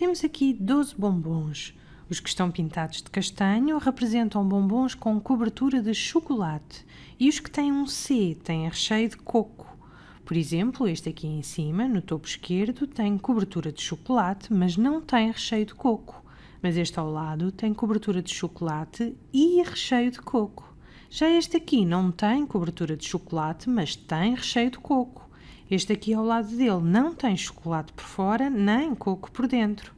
Temos aqui 12 bombons. Os que estão pintados de castanho representam bombons com cobertura de chocolate e os que têm um C têm recheio de coco. Por exemplo, este aqui em cima, no topo esquerdo, tem cobertura de chocolate, mas não tem recheio de coco. Mas este ao lado tem cobertura de chocolate e recheio de coco. Já este aqui não tem cobertura de chocolate, mas tem recheio de coco. Este aqui ao lado dele não tem chocolate por fora nem coco por dentro.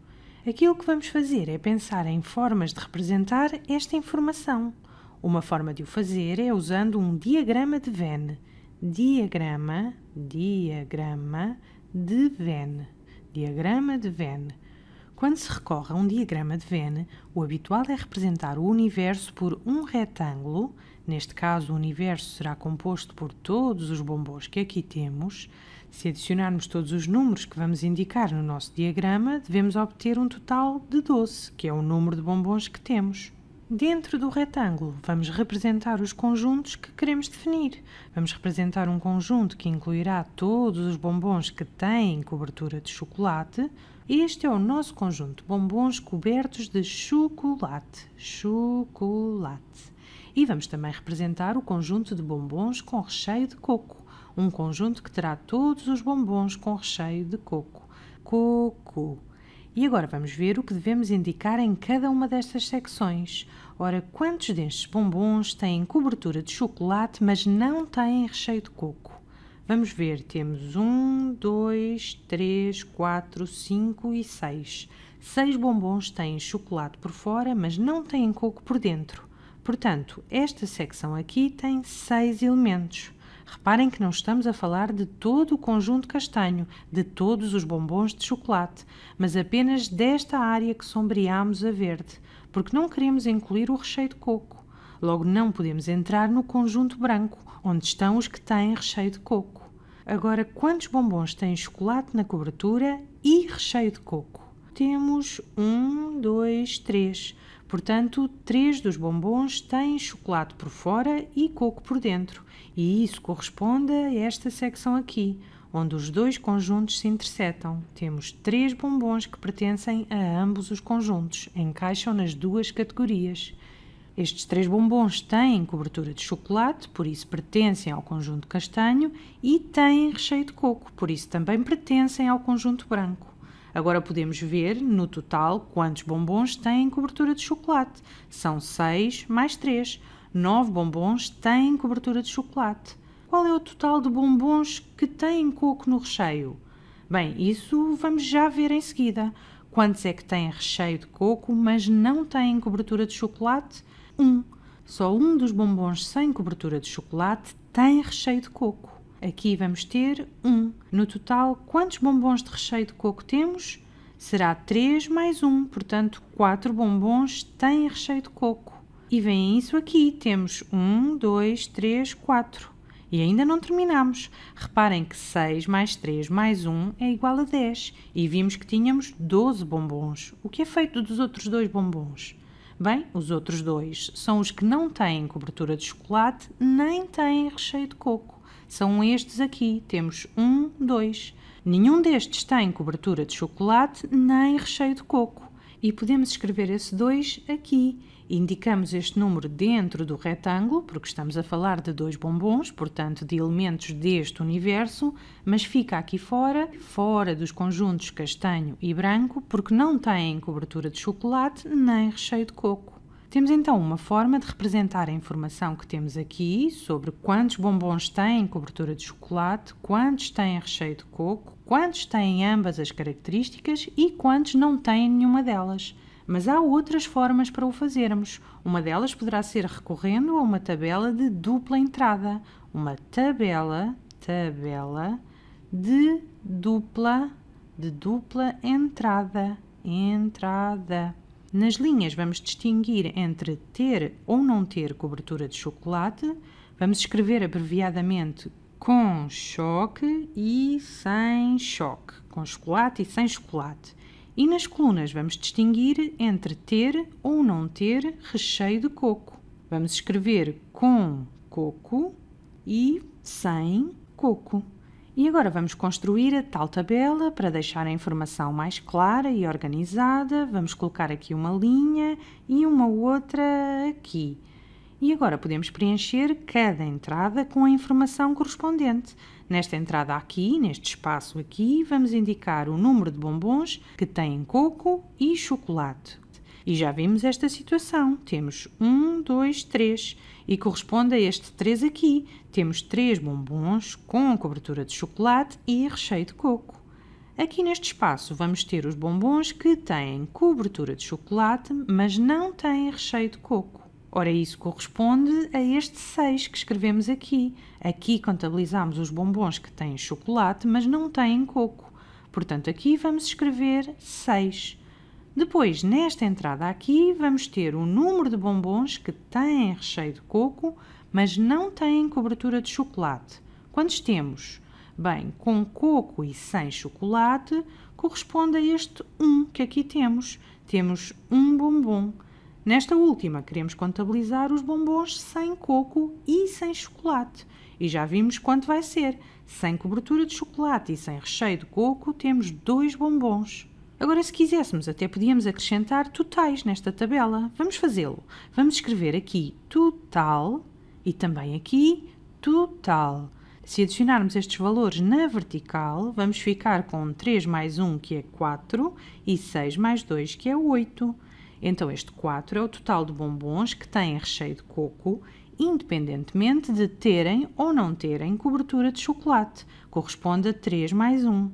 Aquilo que vamos fazer é pensar em formas de representar esta informação. Uma forma de o fazer é usando um diagrama de Venn. Diagrama, diagrama de Venn. Diagrama de Venn. Quando se recorre a um diagrama de Venn, o habitual é representar o universo por um retângulo Neste caso, o universo será composto por todos os bombons que aqui temos. Se adicionarmos todos os números que vamos indicar no nosso diagrama, devemos obter um total de 12, que é o número de bombons que temos. Dentro do retângulo, vamos representar os conjuntos que queremos definir. Vamos representar um conjunto que incluirá todos os bombons que têm cobertura de chocolate. Este é o nosso conjunto de bombons cobertos de chocolate. Chocolate. E vamos também representar o conjunto de bombons com recheio de coco, um conjunto que terá todos os bombons com recheio de coco. Coco. E agora vamos ver o que devemos indicar em cada uma destas secções. Ora, quantos destes bombons têm cobertura de chocolate, mas não têm recheio de coco? Vamos ver, temos 1, 2, 3, 4, 5 e 6. 6 bombons têm chocolate por fora, mas não têm coco por dentro. Portanto, esta secção aqui tem seis elementos. Reparem que não estamos a falar de todo o conjunto castanho, de todos os bombons de chocolate, mas apenas desta área que sombreámos a verde, porque não queremos incluir o recheio de coco. Logo, não podemos entrar no conjunto branco, onde estão os que têm recheio de coco. Agora, quantos bombons têm chocolate na cobertura e recheio de coco? Temos um, dois, três. Portanto, três dos bombons têm chocolate por fora e coco por dentro, e isso corresponde a esta secção aqui, onde os dois conjuntos se intersetam. Temos três bombons que pertencem a ambos os conjuntos, encaixam nas duas categorias. Estes três bombons têm cobertura de chocolate, por isso pertencem ao conjunto castanho, e têm recheio de coco, por isso também pertencem ao conjunto branco. Agora podemos ver, no total, quantos bombons têm cobertura de chocolate. São 6 mais 3. 9 bombons têm cobertura de chocolate. Qual é o total de bombons que têm coco no recheio? Bem, isso vamos já ver em seguida. Quantos é que têm recheio de coco, mas não têm cobertura de chocolate? Um. Só um dos bombons sem cobertura de chocolate tem recheio de coco. Aqui vamos ter 1. No total, quantos bombons de recheio de coco temos? Será 3 mais 1, portanto 4 bombons têm recheio de coco. E vem isso aqui, temos 1, 2, 3, 4. E ainda não terminamos. Reparem que 6 mais 3 mais 1 é igual a 10 e vimos que tínhamos 12 bombons. O que é feito dos outros dois bombons? Bem, os outros dois são os que não têm cobertura de chocolate nem têm recheio de coco são estes aqui. Temos um, dois. Nenhum destes tem cobertura de chocolate nem recheio de coco. E podemos escrever esse 2 aqui. Indicamos este número dentro do retângulo, porque estamos a falar de dois bombons, portanto de elementos deste universo, mas fica aqui fora, fora dos conjuntos castanho e branco, porque não têm cobertura de chocolate nem recheio de coco. Temos então uma forma de representar a informação que temos aqui sobre quantos bombons têm cobertura de chocolate, quantos têm recheio de coco, quantos têm ambas as características e quantos não têm nenhuma delas. Mas há outras formas para o fazermos. Uma delas poderá ser recorrendo a uma tabela de dupla entrada. Uma tabela, tabela de dupla, de dupla entrada, entrada. Nas linhas, vamos distinguir entre ter ou não ter cobertura de chocolate. Vamos escrever abreviadamente com choque e sem choque, com chocolate e sem chocolate. E nas colunas vamos distinguir entre ter ou não ter recheio de coco. Vamos escrever com coco e sem coco. E agora vamos construir a tal tabela para deixar a informação mais clara e organizada. Vamos colocar aqui uma linha e uma outra aqui. E agora podemos preencher cada entrada com a informação correspondente. Nesta entrada aqui, neste espaço aqui, vamos indicar o número de bombons que têm coco e chocolate. E já vimos esta situação. Temos 1, 2, 3 e corresponde a este 3 aqui. Temos 3 bombons com cobertura de chocolate e recheio de coco. Aqui neste espaço vamos ter os bombons que têm cobertura de chocolate, mas não têm recheio de coco. Ora, isso corresponde a este 6 que escrevemos aqui. Aqui contabilizamos os bombons que têm chocolate, mas não têm coco. Portanto, aqui vamos escrever 6. Depois, nesta entrada aqui, vamos ter o número de bombons que têm recheio de coco, mas não têm cobertura de chocolate. Quantos temos? Bem, com coco e sem chocolate, corresponde a este 1 um que aqui temos. Temos um bombom. Nesta última, queremos contabilizar os bombons sem coco e sem chocolate. E já vimos quanto vai ser. Sem cobertura de chocolate e sem recheio de coco, temos dois bombons. Agora, se quiséssemos, até podíamos acrescentar totais nesta tabela. Vamos fazê-lo. Vamos escrever aqui total e também aqui total. Se adicionarmos estes valores na vertical, vamos ficar com 3 mais 1, que é 4, e 6 mais 2, que é 8. Então, este 4 é o total de bombons que têm recheio de coco, independentemente de terem ou não terem cobertura de chocolate. Corresponde a 3 mais 1.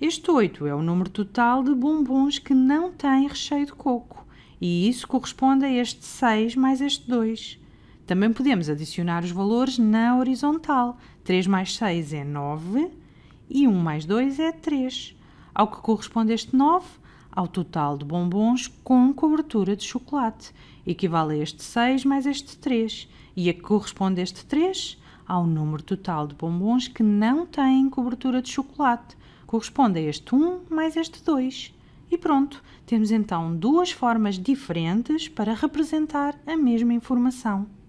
Este 8 é o número total de bombons que não têm recheio de coco, e isso corresponde a este 6 mais este 2. Também podemos adicionar os valores na horizontal. 3 mais 6 é 9 e 1 mais 2 é 3. Ao que corresponde este 9? Ao total de bombons com cobertura de chocolate. Equivale a este 6 mais este 3. E a que corresponde este 3? ao número total de bombons que não têm cobertura de chocolate. Corresponde a este 1 mais este 2. E pronto, temos então duas formas diferentes para representar a mesma informação.